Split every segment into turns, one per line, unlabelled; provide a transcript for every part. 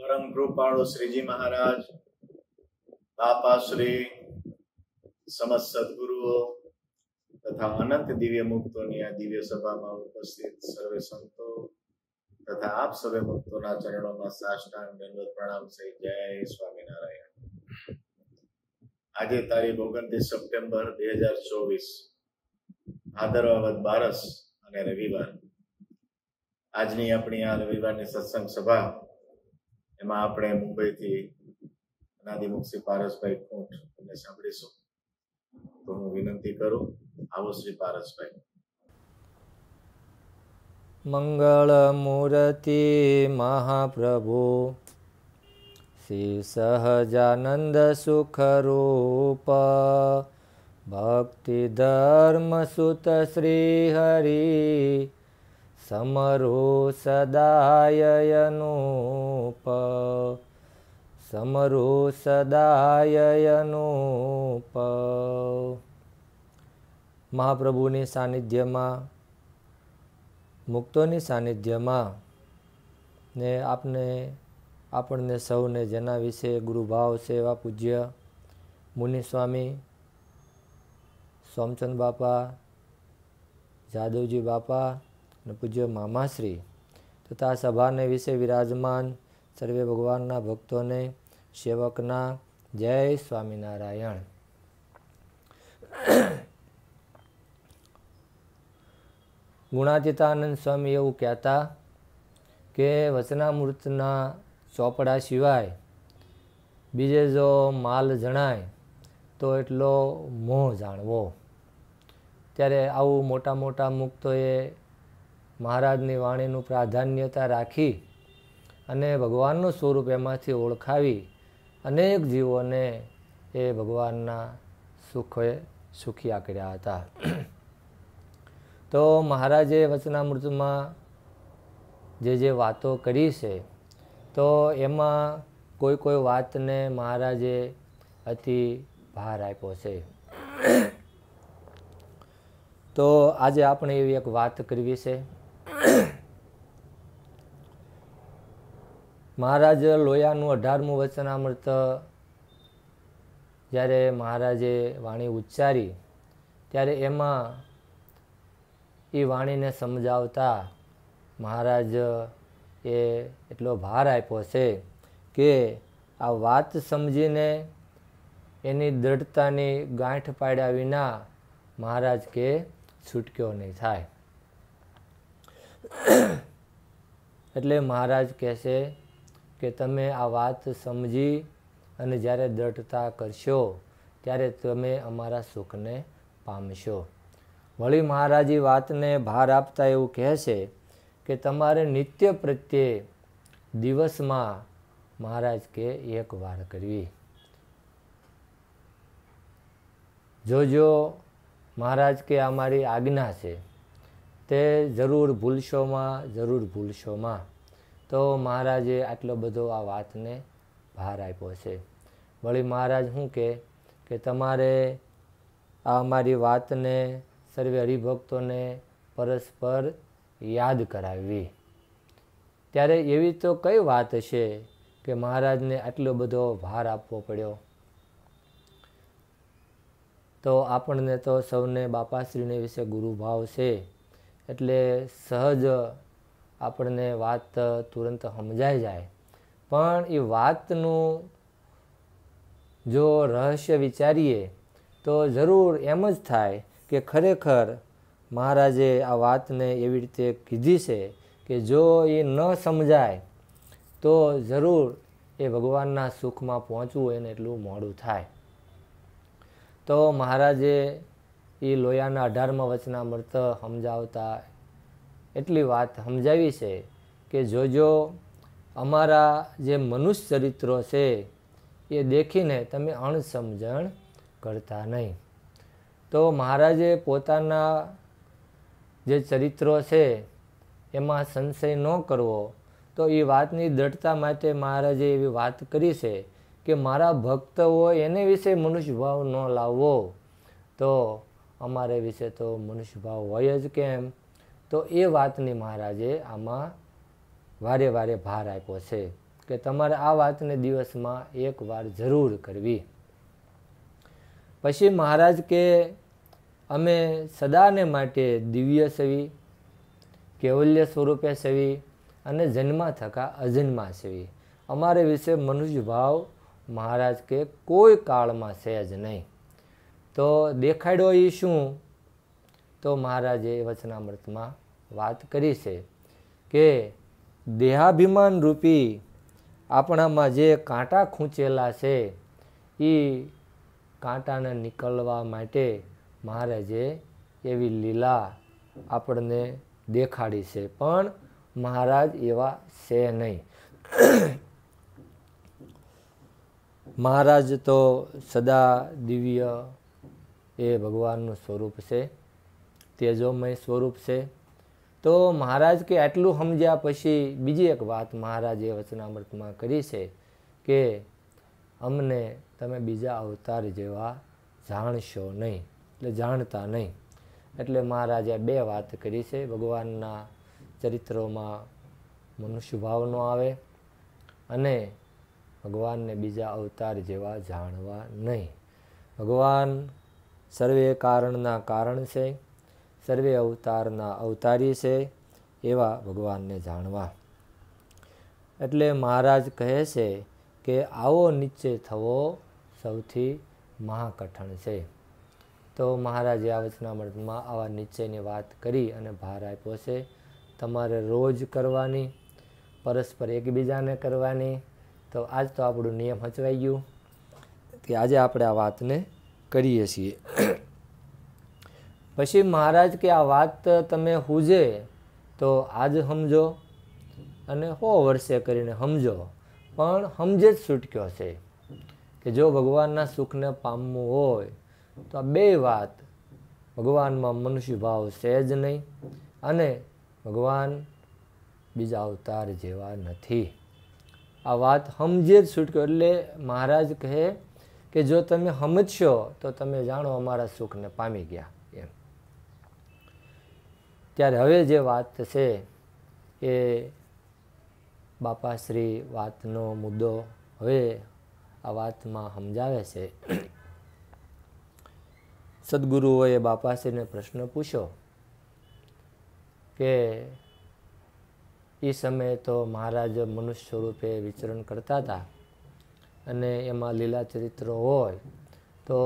પરમ કૃપાળુ શ્રીજી મહારાજ બાપા શ્રી સમસ્ત સદગુરુઓ તથા અનંત દિવ્ય મુક્તોની આ દિવ્ય સભામાં ઉપસ્થિત સર્વે સંતો તથા આપ સર્વે ભક્તોના ચરણોમાં સાષ્ટાંગ દંડોત પ્રણામ સહિત જય સ્વામિનારાયણ આજે તારીખ ઓગણત્રીસ સપ્ટેમ્બર બે હજાર ચોવીસ ભાદરવાવત બારસ અને રવિવાર આજની આપણી આ રવિવારની સત્સંગ સભા એમાં આપણે મુંબઈથી અનાદિમુખી પારસભાઈ ઠૂંઠ એમને સાંભળીશું તો હું વિનંતી કરું આવો શ્રી પારસભાઈ
મંગળ મૂર્તિ મહાપ્રભુ શ્રી સહજાનંદ સુખરૂપ ભક્તિ ધર્મ સુત શ્રી હરી समरो सदाययनूप समरो સદાયયનોપ મહાપ્રભુની સાનિધ્યમાં મુક્તોની સાનિધ્યમાં ને આપને આપણને સૌને જેના વિશે ગુરુભાવ સેવા એવા પૂજ્ય મુનિસ્વામી સોમચંદ બાપા જાદવજી બાપા અને પૂજ્ય મામાશ્રી તથા સભાને વિશે વિરાજમાન સર્વે ભગવાનના ભક્તોને સેવકના જય સ્વામિનારાયણ ગુણાતીતાનંદ સ્વામી એવું કહેતા કે વચનામૃતના ચોપડા સિવાય બીજે જો માલ જણાય તો એટલો મોહ જાણવો ત્યારે આવું મોટા મોટા મુક્તોએ મહારાજની વાણીનું પ્રાધાન્યતા રાખી અને ભગવાનનું સ્વરૂપ એમાંથી ઓળખાવી અનેક જીવોને એ ભગવાનના સુખે સુખી કર્યા હતા તો મહારાજે વચનામૃતમાં જે જે વાતો કરી છે તો એમાં કોઈ કોઈ વાતને મહારાજે અતિ ભાર આપ્યો છે તો આજે આપણે એવી એક વાત કરવી છે મહારાજ લોયાનું અઢારમું વચનામૃત જ્યારે મહારાજે વાણી ઉચ્ચારી ત્યારે એમાં એ વાણીને સમજાવતા મહારાજ એ એટલો ભાર આપ્યો છે કે આ વાત સમજીને એની દૃઢતાની ગાંઠ પાડ્યા વિના મહારાજ કે છૂટક્યો નહીં થાય એટલે મહારાજ કહેશે કે તમે આ વાત સમજી અને જ્યારે દ્રઢતા કરશો ત્યારે તમે અમારા સુખને પામશો વળી મહારાજી વાતને ભાર આપતા એવું કહે છે કે તમારે નિત્ય પ્રત્યે દિવસમાં મહારાજ કે એક વાર કરવી જોજો મહારાજ કે આ મારી આજ્ઞા છે તે જરૂર ભૂલશોમાં જરૂર ભૂલશોમાં તો મહારાજે આટલો બધો આ વાતને ભાર આપ્યો છે વળી મહારાજ શું કહે કે તમારે આ મારી વાતને સર્વે હરિભક્તોને પરસ્પર યાદ કરાવવી ત્યારે એવી તો કઈ વાત છે કે મહારાજને આટલો બધો ભાર આપવો પડ્યો તો આપણને તો સૌને બાપાશ્રીને વિશે ગુરુભાવ છે એટલે સહજ આપણને વાત તુરંત સમજાઈ જાય પણ એ વાતનું જો રહસ્ય વિચારીએ તો જરૂર એમ જ થાય કે ખરેખર મહારાજે આ વાતને એવી રીતે કીધી છે કે જો એ ન સમજાય તો જરૂર એ ભગવાનના સુખમાં પહોંચવું એને એટલું મોડું થાય તો મહારાજે એ લોયાના અઢારમાં વચના મર્ત સમજાવતા એટલી વાત સમજાવી છે કે જોજો અમારા જે મનુષ્ય ચરિત્રો છે એ દેખીને તમે અણસમજણ કરતા નહીં તો મહારાજે પોતાના જે ચરિત્રો છે એમાં સંશય ન કરવો તો એ વાતની દ્રઢતા માટે મહારાજે એવી વાત કરી છે કે મારા ભક્ત હોય એને વિશે મનુષ્ય ભાવ ન લાવવો તો અમારે વિશે તો મનુષ્યભાવ હોય જ કેમ તો એ વાતની મહારાજે આમાં વારે વારે ભાર આપ્યો છે કે તમારે આ વાતને દિવસમાં એકવાર જરૂર કરવી પછી મહારાજ કે અમે સદાને માટે દિવ્ય સેવી કેવલ્ય સ્વરૂપે સેવી અને જન્મા થકા અજન્મા સેવી અમારે વિશે મનુષ્ય ભાવ મહારાજ કે કોઈ કાળમાં છે જ નહીં તો દેખાડ્યો એ શું તો મહારાજે વચનામૃતમાં વાત કરી છે કે દેહાભિમાન રૂપી આપણામાં જે કાંટા ખૂંચેલા છે એ કાંટાને નીકળવા માટે મહારાજે એવી લીલા આપણને દેખાડી છે પણ મહારાજ એવા છે નહીં મહારાજ તો સદા દિવ્ય એ ભગવાનનું સ્વરૂપ છે તેજોમય સ્વરૂપ છે તો મહારાજ કે આટલું સમજ્યા પછી બીજી એક વાત મહારાજે વચનામૃતમાં કરી છે કે અમને તમે બીજા અવતાર જેવા જાણશો નહીં એટલે જાણતા નહીં એટલે મહારાજે બે વાત કરી છે ભગવાનના ચરિત્રોમાં મનુષ્યભાવનો આવે અને ભગવાનને બીજા અવતાર જેવા જાણવા નહીં ભગવાન સર્વે કારણના કારણ છે સર્વે અવતારના અવતારી છે એવા ભગવાનને જાણવા એટલે મહારાજ કહે છે કે આવો નિશ્ચય થવો સૌથી મહાકઠણ છે તો મહારાજે આ વચનામૃતમાં આવા નિશ્ચયની વાત કરી અને ભાર આપ્યો છે તમારે રોજ કરવાની પરસ્પર એકબીજાને કરવાની તો આજ તો આપણું નિયમ હચવાઈ ગયું કે આજે આપણે આ વાતને કરીએ છીએ પછી મહારાજ કે આ વાત તમે હુજે તો આજ સમજો અને હો વર્ષે કરીને સમજો પણ સમજે જ છૂટક્યો છે કે જો ભગવાનના સુખને પામવું હોય તો આ બે વાત ભગવાનમાં મનુષ્ય ભાવ છે જ નહીં અને ભગવાન બીજા અવતાર જેવા નથી આ વાત સમજે જ છૂટક્યો એટલે મહારાજ કહે કે જો તમે સમજશો તો તમે જાણો અમારા સુખને પામી ગયા એમ ત્યારે હવે જે વાત છે એ બાપાશ્રી વાતનો મુદ્દો હવે આ વાતમાં સમજાવે છે સદગુરુઓએ બાપાશ્રીને પ્રશ્ન પૂછ્યો કે એ સમયે તો મહારાજ મનુષ્ય સ્વરૂપે વિચરણ કરતા હતા અને એમાં લીલા ચરિત્રો હોય તો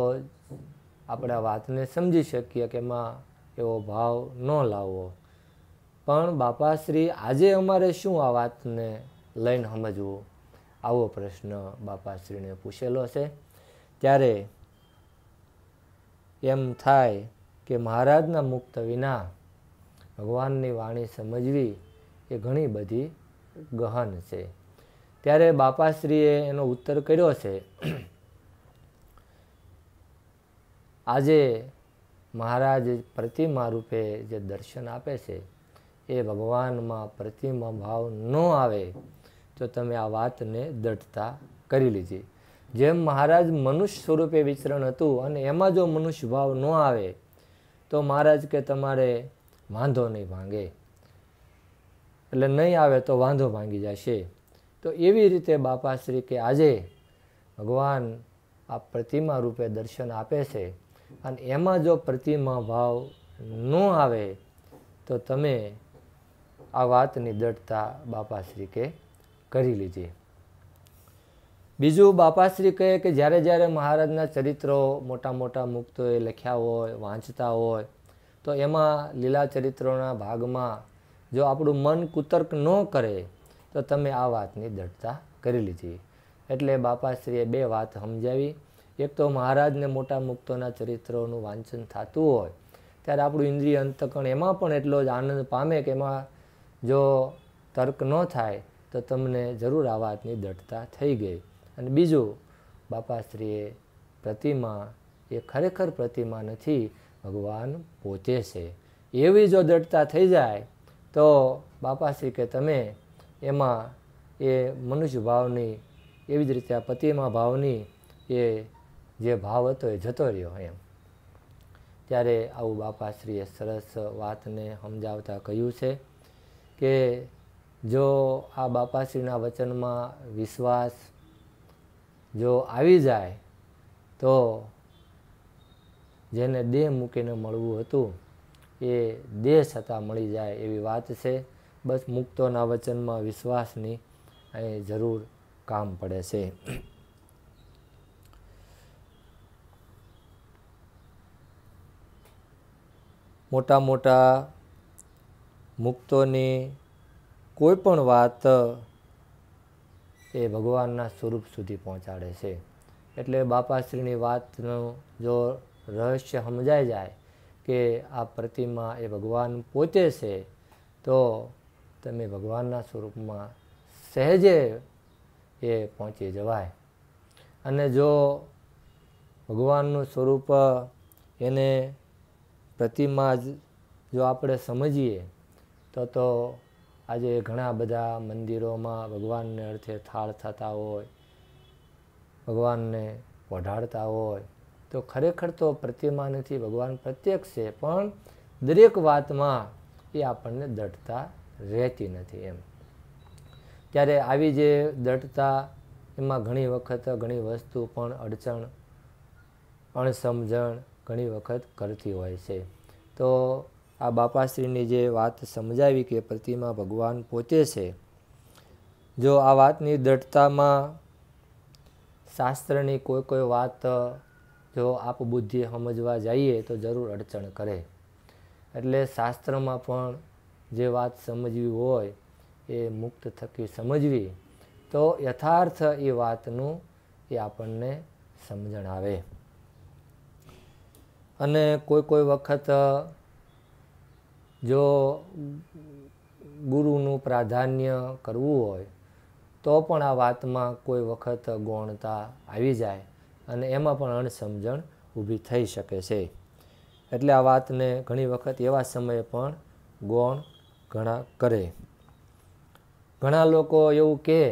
આપણે આ વાતને સમજી શકીએ કે એમાં એવો ભાવ ન લાવવો પણ બાપાશ્રી આજે અમારે શું આ વાતને લઈને સમજવું આવો પ્રશ્ન બાપાશ્રીને પૂછેલો છે ત્યારે એમ થાય કે મહારાજના મુક્ત વિના ભગવાનની વાણી સમજવી એ ઘણી બધી ગહન છે ત્યારે બાપાશ્રીએ એનો ઉત્તર કર્યો છે આજે મહારાજ પ્રતિમા રૂપે જે દર્શન આપે છે એ ભગવાનમાં પ્રતિમા ભાવ ન આવે તો તમે આ વાતને દઢતા કરી લીધી જેમ મહારાજ મનુષ્ય સ્વરૂપે વિચરણ હતું અને એમાં જો મનુષ્ય ભાવ ન આવે તો મહારાજ કે તમારે વાંધો નહીં ભાંગે એટલે નહીં આવે તો વાંધો ભાંગી જશે તો એવી રીતે બાપાશ્રી કે આજે ભગવાન આ પ્રતિમા રૂપે દર્શન આપે છે અને એમાં જો પ્રતિમા ભાવ ન આવે તો તમે આ વાતની દઢતા બાપાશ્રી કે કરી લીધી બીજું બાપાશ્રી કહે કે જ્યારે જ્યારે મહારાજના ચરિત્રો મોટા મોટા મુક્તોએ લખ્યા હોય વાંચતા હોય તો એમાં લીલા ચરિત્રોના ભાગમાં જો આપણું મન કુતર્ક ન કરે તો તમે આ વાતની દ્રઢતા કરી લીધી એટલે બાપાશ્રીએ બે વાત સમજાવી એક તો મહારાજને મોટા મુક્તોના ચરિત્રોનું વાંચન થતું હોય ત્યારે આપણું ઇન્દ્રિય અંતકણ એમાં પણ એટલો જ આનંદ પામે કે એમાં જો તર્ક ન થાય તો તમને જરૂર આ વાતની દઢતા થઈ ગઈ અને બીજું બાપાશ્રીએ પ્રતિમા એ ખરેખર પ્રતિમા નથી ભગવાન પોતે છે એવી જો દઢતા થઈ જાય તો બાપાશ્રી કે તમે એમાં એ મનુષ્ય ભાવની એવી જ રીતે આ પતિમાં ભાવની એ જે ભાવ હતો એ જતો રહ્યો એમ ત્યારે આવું બાપાશ્રીએ સરસ વાતને સમજાવતા કહ્યું છે કે જો આ બાપાશ્રીના વચનમાં વિશ્વાસ જો આવી જાય તો જેને દેહ મૂકીને મળવું હતું એ દેહ છતાં મળી જાય એવી વાત છે બસ મુક્તોના વચનમાં વિશ્વાસની અહીં જરૂર કામ પડે છે મોટા મોટા મુક્તોની કોઈ પણ વાત એ ભગવાનના સ્વરૂપ સુધી પહોંચાડે છે એટલે બાપાશ્રીની વાતનું જો રહસ્ય સમજાઈ જાય કે આ પ્રતિમા એ ભગવાન પોતે છે તો તમે ભગવાનના સ્વરૂપમાં સહેજે એ પહોંચી જવાય અને જો ભગવાનનું સ્વરૂપ એને પ્રતિમા જ જો આપણે સમજીએ તો તો આજે ઘણા બધા મંદિરોમાં ભગવાનને અર્થે થાળ થતા હોય ભગવાનને વઢાડતા હોય તો ખરેખર તો પ્રતિમા નથી ભગવાન પ્રત્યક્ષ છે પણ દરેક વાતમાં એ આપણને દઢતા રહેતી નથી એમ ત્યારે આવી જે દટતા એમાં ઘણી વખત ઘણી વસ્તુ પણ અડચણ અણસમજણ ઘણી વખત કરતી હોય છે તો આ બાપાશ્રીની જે વાત સમજાવી કે પ્રતિમા ભગવાન પોતે છે જો આ વાતની દૃઢતામાં શાસ્ત્રની કોઈ કોઈ વાત જો આપ બુદ્ધિ સમજવા જઈએ તો જરૂર અડચણ કરે એટલે શાસ્ત્રમાં પણ જે વાત સમજવી હોય એ મુક્ત થકી સમજવી તો યથાર્થ એ વાતનું એ આપણને સમજણ આવે અને કોઈ કોઈ વખત જો ગુરુનું પ્રાધાન્ય કરવું હોય તો પણ આ વાતમાં કોઈ વખત ગૌણતા આવી જાય અને એમાં પણ અણસમજણ ઊભી થઈ શકે છે એટલે આ વાતને ઘણી વખત એવા સમયે પણ ગૌણ ઘણા કરે ઘણા લોકો એવું કહે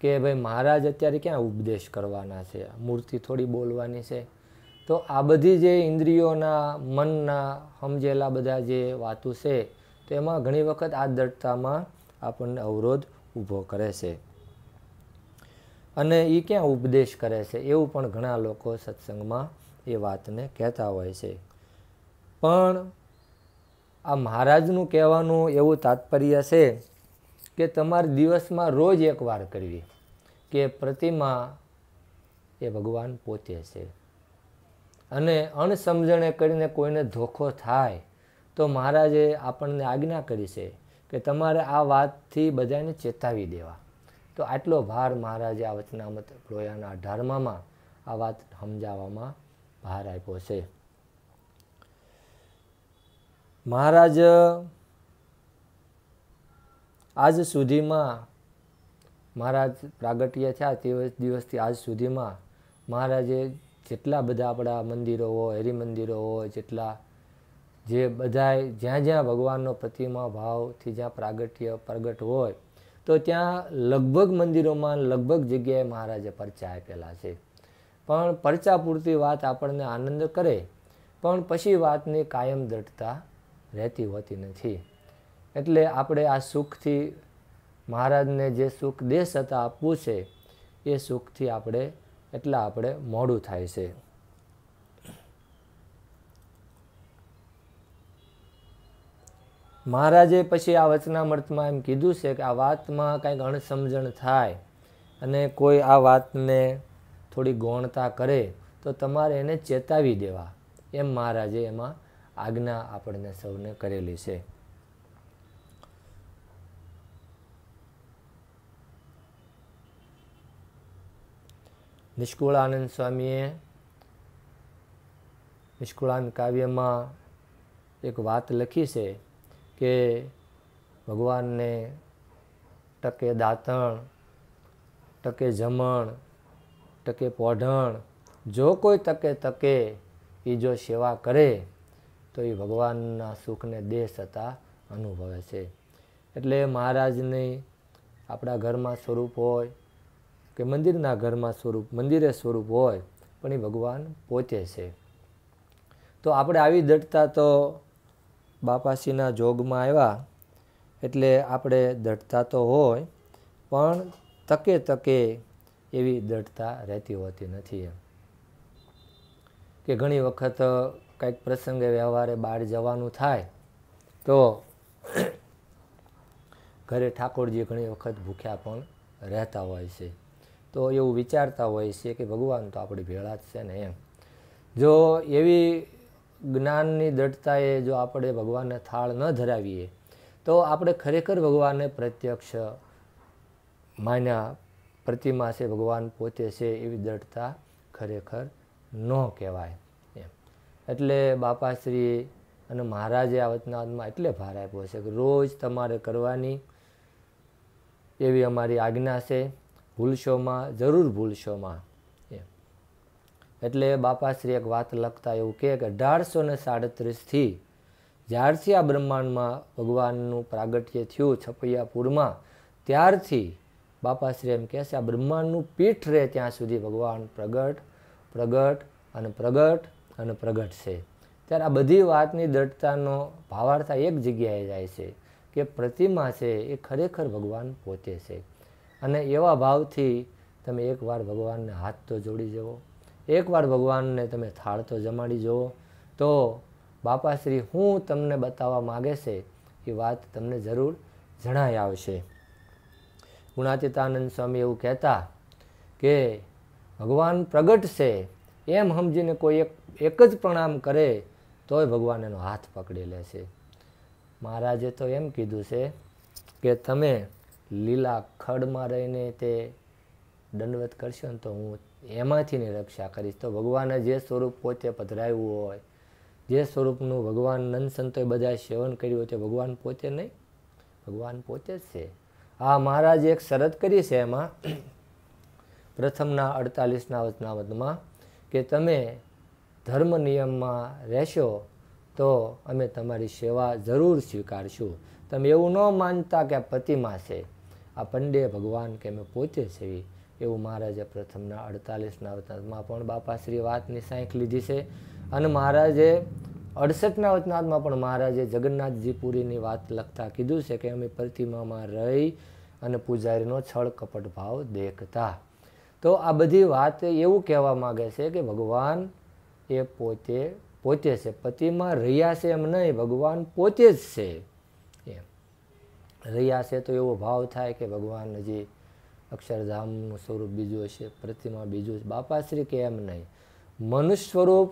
કે ભાઈ મહારાજ અત્યારે ક્યાં ઉપદેશ કરવાના છે મૂર્તિ થોડી બોલવાની છે તો આ બધી જે ઇન્દ્રિયોના મનના સમજેલા બધા જે વાતો છે તો એમાં ઘણી વખત આ દ્રઢતામાં આપણને અવરોધ ઊભો કરે છે અને એ ક્યાં ઉપદેશ કરે છે એવું પણ ઘણા લોકો સત્સંગમાં એ વાતને કહેતા હોય છે પણ આ મહારાજનું કહેવાનું એવું તાત્પર્ય છે કે તમારે દિવસમાં રોજ એકવાર કરવી કે પ્રતિમા એ ભગવાન પોતે છે અને અણસમજણે કરીને કોઈને ધોખો થાય તો મહારાજે આપણને આજ્ઞા કરી છે કે તમારે આ વાતથી બધાને ચેતાવી દેવા તો આટલો ભાર મહારાજે આ વચનામત લોયાના અઢારમામાં આ વાત સમજાવવામાં ભાર આપ્યો છે મહારાજ આજ સુધીમાં મહારાજ પ્રાગટ્ય થયા તે દિવસથી આજ સુધીમાં મહારાજે જેટલા બધા આપણા મંદિરો હોય હરિમંદિરો હોય જેટલા જે બધાય જ્યાં જ્યાં ભગવાનનો પ્રતિમા ભાવથી જ્યાં પ્રાગટ્ય પ્રગટ હોય તો ત્યાં લગભગ મંદિરોમાં લગભગ જગ્યાએ મહારાજે પરચા આપેલા છે પણ પરચા પૂરતી વાત આપણને આનંદ કરે પણ પછી વાતની કાયમ દ્રઢતા રહેતી હોતી નથી એટલે આપણે આ સુખથી મહારાજને જે સુખ દેશ હતા આપવું છે એ સુખથી આપણે એટલા આપણે મોડું થાય છે મહારાજે પછી આ વચનામૃતમાં એમ કીધું છે કે આ વાતમાં કાંઈક અણસમજણ થાય અને કોઈ આ વાતને થોડી ગૌણતા કરે તો તમારે એને ચેતાવી દેવા એમ મહારાજે એમાં આજ્ઞા આપણને સૌને કરેલી છે નિષ્કુળાનંદ સ્વામીએ નિષ્કુળાન કાવ્યમાં એક વાત લખી છે કે ભગવાનને ટકે દાંતણ ટકે જમણ ટકે પોઢણ જો કોઈ તકે તકે એ જો સેવા કરે તો એ ભગવાનના સુખને દેહ થતાં અનુભવે છે એટલે મહારાજને આપણા ઘરમાં સ્વરૂપ હોય કે મંદિરના ઘરમાં સ્વરૂપ મંદિરે સ્વરૂપ હોય પણ એ ભગવાન પોતે છે તો આપણે આવી દઢતા તો બાપાશ્રીના જોગમાં આવ્યા એટલે આપણે દઢતા તો હોય પણ તકે તકે એવી દઢતા રહેતી હોતી નથી એમ કે ઘણી વખત કંઈક પ્રસંગે વ્યવહારે બહાર જવાનું થાય તો ઘરે ઠાકોરજી ઘણી વખત ભૂખ્યા પણ રહેતા હોય છે તો એવું વિચારતા હોય છે કે ભગવાન તો આપણી ભેળા જ છે ને એમ જો એવી જ્ઞાનની દ્રઢતાએ જો આપણે ભગવાનને થાળ ન ધરાવીએ તો આપણે ખરેખર ભગવાનને પ્રત્યક્ષ માન્યા પ્રતિમા છે ભગવાન પોતે છે એવી દ્રઢતા ખરેખર ન કહેવાય એટલે બાપાશ્રી અને મહારાજે આ વચનાદમાં એટલે ભાર આપ્યો છે કે રોજ તમારે કરવાની એવી અમારી આજ્ઞા છે ભૂલશોમાં જરૂર ભૂલશોમાં એટલે બાપાશ્રી એક વાત લખતા એવું કહે કે અઢારસો ને સાડત્રીસથી જ્યારથી આ બ્રહ્માંડમાં ભગવાનનું પ્રાગટ્ય થયું છપૈયાપુરમાં ત્યારથી બાપાશ્રી એમ કહે છે આ બ્રહ્માંડનું પીઠ રહે ત્યાં સુધી ભગવાન પ્રગટ પ્રગટ અને પ્રગટ અને પ્રગટશે ત્યારે આ બધી વાતની દ્રઢતાનો ભાવાર્થ એક જગ્યાએ જાય છે કે પ્રતિમા છે એ ખરેખર ભગવાન પોતે છે અને એવા ભાવથી તમે એકવાર ભગવાનને હાથ તો જોડી જવો એકવાર ભગવાનને તમે થાળ તો જમાડી જવો તો બાપાશ્રી હું તમને બતાવવા માગે છે એ વાત તમને જરૂર જણાઈ આવશે ગુણાતીતાનંદ સ્વામી એવું કહેતા કે ભગવાન પ્રગટ છે એમ સમજીને કોઈ એક એક જ પ્રણામ કરે તોય ભગવાન એનો હાથ પકડી લે છે મહારાજે તો એમ કીધું છે કે તમે લીલા ખડમાં રહીને તે દંડવત કરશો ને તો હું એમાંથી ને રક્ષા કરીશ તો ભગવાને જે સ્વરૂપ પોતે પધરાવ્યું હોય જે સ્વરૂપનું ભગવાન નંદ સંતોએ બધા સેવન કર્યું હોય તે ભગવાન પોતે નહીં ભગવાન પોતે જ છે આ મહારાજે એક શરત કરી છે એમાં પ્રથમના અડતાલીસના વચનાવતમાં કે તમે ધર્મ નિયમમાં રહેશો તો અમે તમારી સેવા જરૂર સ્વીકારશું તમે એવું ન માનતા કે આ પ્રતિમા છે આ પંડે ભગવાન કે અમે પોતે છે એવું મહારાજે પ્રથમના અડતાલીસના વતનાથમાં પણ બાપાશ્રી વાતની સાંખ લીધી છે અને મહારાજે અડસઠના વચનાથમાં પણ મહારાજે જગન્નાથજી પુરીની વાત લખતા કીધું છે કે અમે પ્રતિમામાં રહી અને પૂજારીનો છળ કપટ ભાવ દેખતા તો આ બધી વાત એવું કહેવા માગે છે કે ભગવાન એ પોતે પોતે છે પતિમાં રહ્યા છે એમ નહીં ભગવાન પોતે જ છે એમ રહ્યા છે તો એવો ભાવ થાય કે ભગવાન હજી અક્ષરધામનું સ્વરૂપ બીજું છે પ્રતિમા બીજું છે બાપાશ્રી કે એમ નહીં મનુષ્ય સ્વરૂપ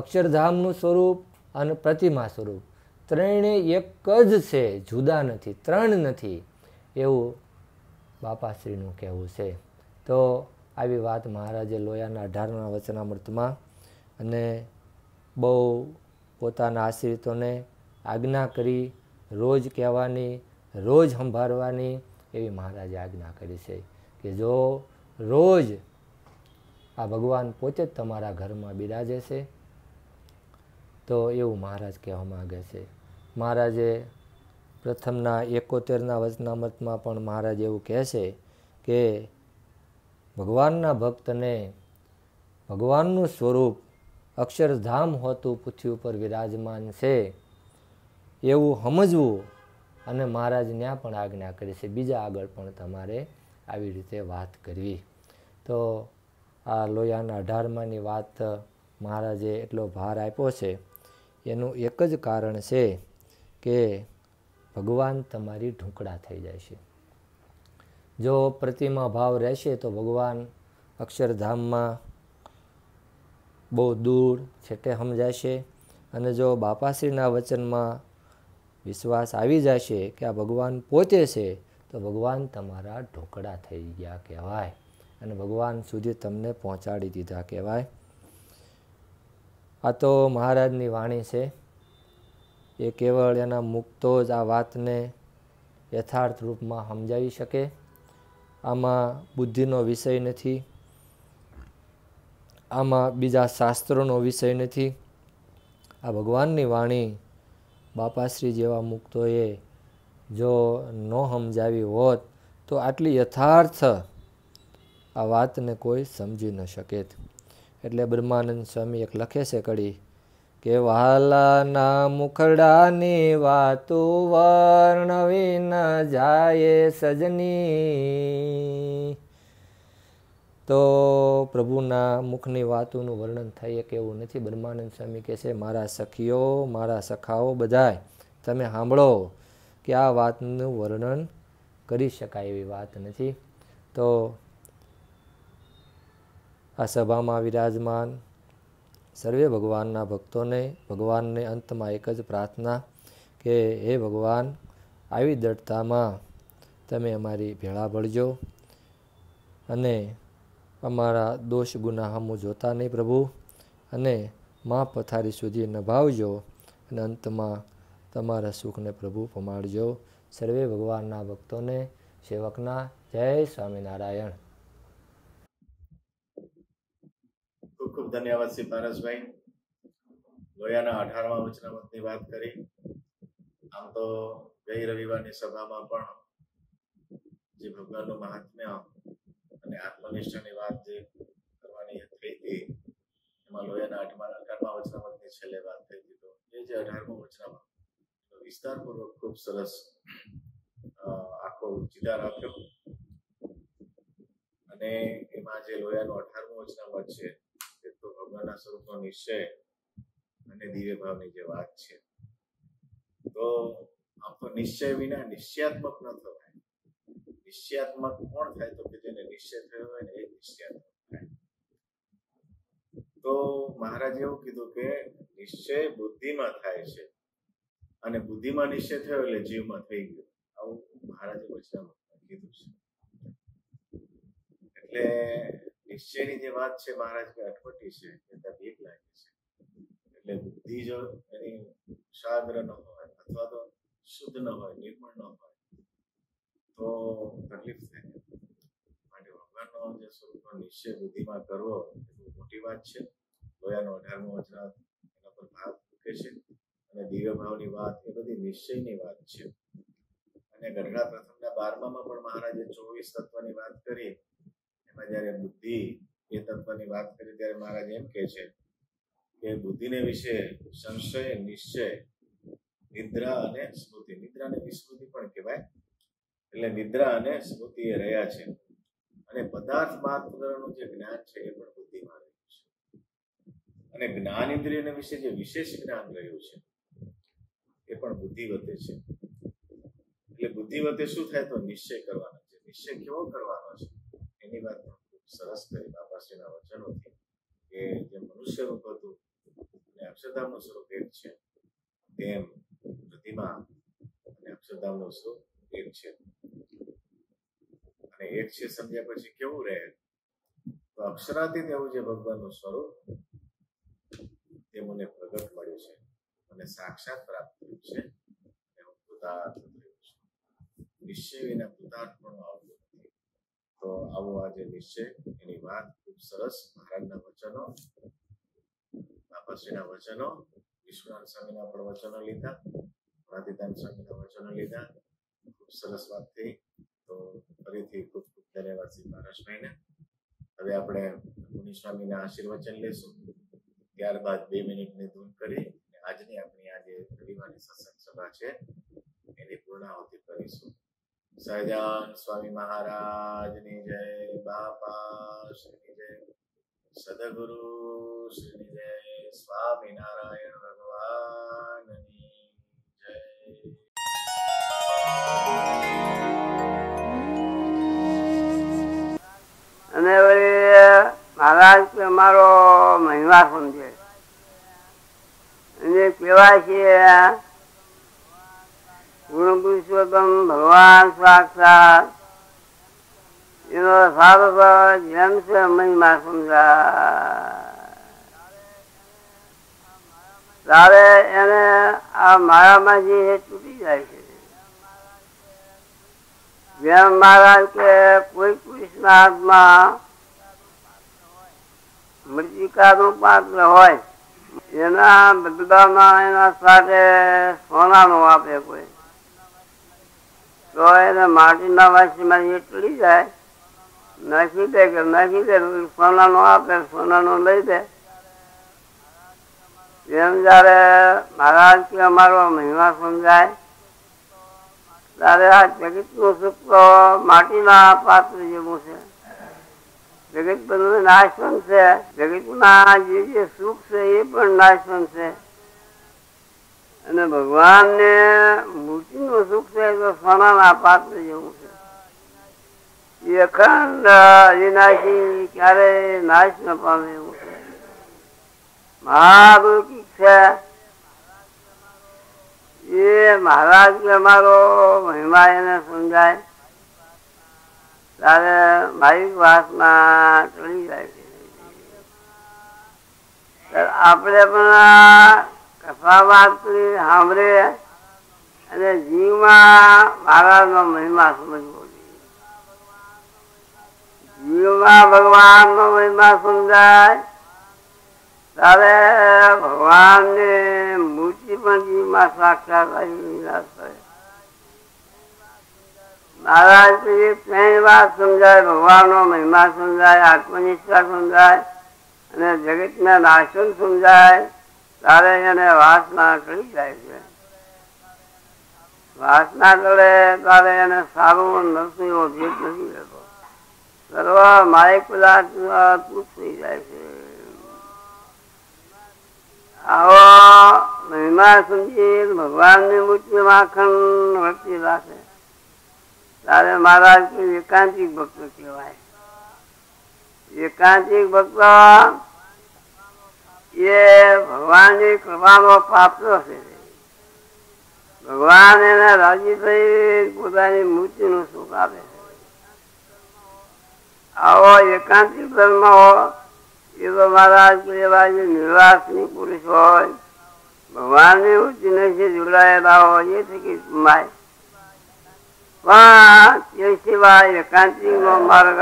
અક્ષરધામનું સ્વરૂપ અને પ્રતિમા સ્વરૂપ ત્રણે એક જ છે જુદા નથી ત્રણ નથી એવું બાપાશ્રીનું કહેવું છે તો આવી વાત મહારાજે લોયાના અઢારના વચનામૃતમાં અને બહુ પોતાના આશ્રિતોને આજ્ઞા કરી રોજ કહેવાની રોજ સંભાળવાની એવી મહારાજે આજ્ઞા કરી છે કે જો રોજ આ ભગવાન પોતે જ તમારા ઘરમાં બિરાજે છે તો એવું મહારાજ કહેવા માગે છે મહારાજે પ્રથમના એકોતેરના વચના મતમાં પણ મહારાજ એવું કહે છે કે ભગવાનના ભક્તને ભગવાનનું સ્વરૂપ અક્ષરધામ હોતું પૃથ્વી ઉપર વિરાજમાન છે એવું સમજવું અને મહારાજ ત્યાં પણ આજ્ઞા કરી છે બીજા આગળ પણ તમારે આવી રીતે વાત કરવી તો આ લોયાના અઢારમાની વાત મહારાજે એટલો ભાર આપ્યો છે એનું એક જ કારણ છે કે ભગવાન તમારી ઢૂંકડા થઈ જાય છે જો પ્રતિમા ભાવ રહેશે તો ભગવાન અક્ષરધામમાં બહુ દૂર છેટે સમજાશે અને જો બાપાશ્રીના વચનમાં વિશ્વાસ આવી જશે કે આ ભગવાન પોતે છે તો ભગવાન તમારા ઢોકળા થઈ ગયા કહેવાય અને ભગવાન સુધી તમને પહોંચાડી દીધા કહેવાય આ તો મહારાજની વાણી છે એ કેવળ એના મુક્તો જ આ વાતને યથાર્થ રૂપમાં સમજાવી શકે આમાં બુદ્ધિનો વિષય નથી આમાં બીજા શાસ્ત્રોનો વિષય નથી આ ભગવાનની વાણી બાપાશ્રી જેવા મુક્તોએ જો ન સમજાવી હોત તો આટલી યથાર્થ આ વાતને કોઈ સમજી ન શકે એટલે બ્રહ્માનંદ સ્વામી એક લખે છે કડી કે વાલાના મુખડાની વાતો વર્ણવી ન જાય સજની તો પ્રભુના મુખની વાતોનું વર્ણન થઈ કે એવું નથી બ્રહ્માનંદ સ્વામી કહે છે મારા સખીઓ મારા સખાઓ બધાય તમે સાંભળો કે આ વાતનું વર્ણન કરી શકાય એવી વાત નથી તો આ સભામાં વિરાજમાન સર્વે ભગવાનના ભક્તોને ભગવાનને અંતમાં એક જ પ્રાર્થના કે હે ભગવાન આવી દૃઢતામાં તમે અમારી ભેળા ભળજો અને અમારા દોષ ગુના હમું જોતા નહીં પ્રભુ અને મા પથારી સુધી નભાવજો અને અંતમાં તમારા સુખને પ્રભુ પમાડજો સર્વે ભગવાનના ભક્તોને સેવકના જય સ્વામિનારાયણ
ખૂબ ખૂબ ધન્યવાદ શ્રી પારસભાઈ લોયાના અઢારમા વચનામતની વાત કરી આમ તો ગઈ રવિવારની સભામાં પણ જે ભગવાનનું મહાત્મ્ય અને આત્મનિષ્ઠાની વાત જે કરવાની થઈ હતી એમાં લોયાના અઠમા અઢારમા વચનામૃતની છેલ્લે વાત થઈ હતી તો એ જે અઢારમો વચનામૃત વિસ્તારપૂર્વક ખૂબ સરસ આખો જીદાર આપ્યો અને એમાં જે લોયાનો અઢારમો વચનામૃત છે એ તો ભગવાનના સ્વરૂપનો નિશ્ચય અને દિવ્ય ભાવની જે વાત છે તો આમ તો નિશ્ચય વિના નિશ્ચયાત્મક ન થવાય નિશ્ચયાત્મક કોણ થાય તો કે જેને નિશ્ચય થયો હોય ને એ નિશ્ચયાત્મક થાય તો મહારાજ એવું કીધું કે નિશ્ચય બુદ્ધિમાં થાય છે અને બુદ્ધિમાં નિશ્ચય થયો એટલે જીવમાં થઈ ગયો આવું મહારાજે વચનામૃતમાં કીધું છે એટલે નિશ્ચયની જે વાત છે મહારાજ કે અટપટી છે એ તબીબ લાગે છે એટલે બુદ્ધિ જો એની સાગ્ર ન હોય અથવા તો શુદ્ધ ન હોય નિર્મળ ન હોય તો તકલીફ થાય માટે ભગવાનનો જે સ્વરૂપનો નિશ્ચય બુદ્ધિમાં કરવો એ મોટી વાત છે લોયાનો અઢારમો વચના એના પર ભાગ મૂકે છે અને દિવ્ય ભાવની વાત એ બધી નિશ્ચયની વાત છે અને ગઢડા પ્રથમના બારમામાં પણ મહારાજે ચોવીસ તત્વની વાત કરી એમાં જ્યારે બુદ્ધિ એ તત્વની વાત કરી ત્યારે મહારાજ એમ કહે છે કે બુદ્ધિને વિશે સંશય નિશ્ચય નિદ્રા અને સ્મૃતિ નિદ્રા અને વિસ્મૃતિ પણ કહેવાય એટલે નિદ્રા અને સ્મૃતિ એ રહ્યા છે અને પદાર્થ માત્રનું જે જ્ઞાન છે એ પણ બુદ્ધિમાં રહ્યું છે અને જ્ઞાન ઇન્દ્રિયના વિશે જે વિશેષ જ્ઞાન રહ્યું છે એ પણ બુદ્ધિ વધે છે એટલે બુદ્ધિ વધે શું થાય તો નિશ્ચય કરવાનો છે નિશ્ચય કેવો કરવાનો છે એની વાત ખૂબ સરસ કરી બાપાશ્રીના વચનોથી કે જે મનુષ્ય રૂપ હતું અને અક્ષરધામનું સ્વરૂપ એક છે તેમ પ્રતિમા અને અક્ષરધામનું સ્વરૂપ એક છે એક છે સમજ્યા પછી કેવું રહે તો અક્ષરાતીત એવું જે ભગવાનનું સ્વરૂપ તે મને પ્રગટ મળ્યું છે મને સાક્ષાત પ્રાપ્ત થયું છે એવું કૃતાર્થ થયું છે નિશ્ચય વિના કૃતાર્થ પણ આવતું નથી તો આવો આજે નિશ્ચય એની વાત ખૂબ સરસ મહારાજના વચનો બાપાશ્રીના વચનો વિશ્વનાથ સ્વામીના પણ વચનો લીધા પ્રણાતિદાન સ્વામીના વચનો લીધા ખૂબ સરસ વાત થઈ તો ફરીથી ખૂબ ખૂબ ધન્યવાદ સિદ્ધારસભાઈને હવે આપણે મુનિ સ્વામીના આશીર્વચન લેશું ત્યારબાદ બે મિનિટની ધૂન કરી આજની આપણી આજે રવિવારની સત્સંગ સભા છે એની પૂર્ણાહુતિ કરીશું સહજાન સ્વામી મહારાજની જય બાપા શ્રીની જય સદગુરુ શ્રીની જય સ્વામિનારાયણ ભગવાનની જય
અને મહારાજ મારો મહિમા સમજે અને કેવા છીએ ગુરુ પુરુષોત્તમ ભગવાન સાક્ષાત એનો સારો જેમ છે મહિમા સમજાય ત્યારે એને આ માયામાં જે તૂટી જાય છે જેમ મહારાજ કે કોઈ કૃષ્ણ હાથમાં મૃતિકાનું પાત્ર હોય એના બદલામાં એના સાથે સોનાનું આપે કોઈ તો એને માટીના વાસીમાં એટલી જાય નાખી દે કે નાખી દે સોનાનું આપે સોનાનું લઈ દે એમ જયારે મહારાજ કે અમારો મહિમા સમજાય ત્યારે આ જગત નું સુખ તો માટીના પાત્ર જેવું છે જગત બધું નાશવંત છે જગત ના જે જે સુખ છે એ પણ નાશવંત છે અને ભગવાન ને મૂર્તિ નું સુખ છે તો સોનાના પાત્ર જેવું છે એ અખંડ વિનાશી ક્યારે નાશ ન પામે એવું છે મહાગુરુ છે એ મહારાજ મારો મહિમા એને સમજાય ત્યારે મારી વાતમાં ચડી જાય આપણે પણ કથા વાત સાંભળીએ અને જીવમાં મહારાજનો મહિમા સમજવો જોઈએ જીવમાં ભગવાનનો મહિમા સમજાય ત્યારે ભગવાનને મૂર્તિબંધીમાં સાક્ષાત વિનાશ થયો મહારાજ પછી ત્રણ વાત સમજાય ભગવાનનો મહિમા સમજાય આત્મનિષ્ઠા સમજાય અને જગતના નાશન સમજાય ત્યારે એને વાસના કરી જાય છે વાસના કરે તારે એને સારું નરસિંહ ઓબ્જેક્ટ નથી રહેતો સર્વ માયક પદાર્થ થઈ જાય છે આવો ભગવાન ને મૂર્તિ માખણ વર્તી રાખે તારે મહારાજ એકાંતિક ભક્તો કહેવાય એકાંતિક ભક્તો એ ભગવાનની કૃપાનો પાત્ર છે ભગવાન એને રાજી થઈ પોતાની મૂર્તિનું સુખ આપે છે આવો એકાંતિક ધર્મ હોય એવા મહારાજ કુલેવાજી નિવાસની પુરુષ હોય ભગવાનની ઉચ્ચને જોડાયેલા હોય એ થકી માય પણ એ સિવાય એકાંતિનો માર્ગ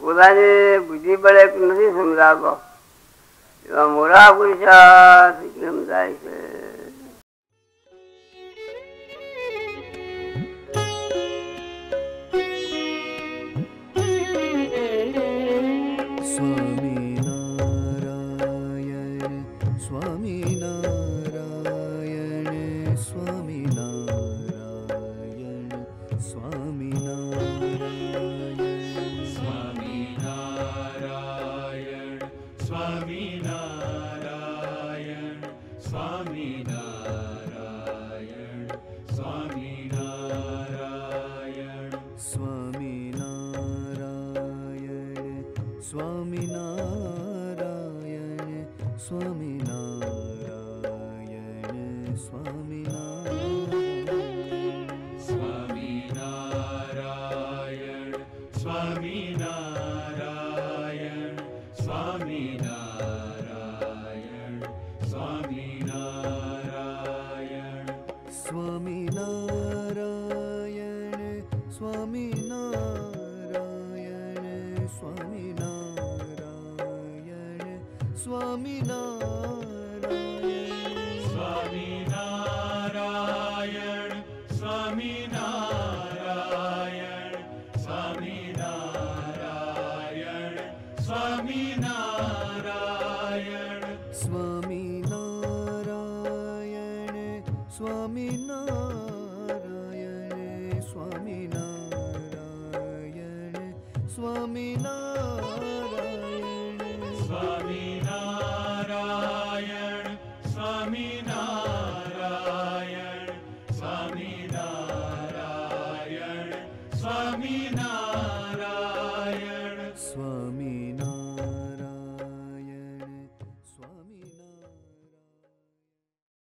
પોતાને બુદ્ધિ બળે નથી સમજાતો એવા મોરા પુરુષ સમજાય છે
स्वामी नारायण स्वामिना नारायण स्वामीना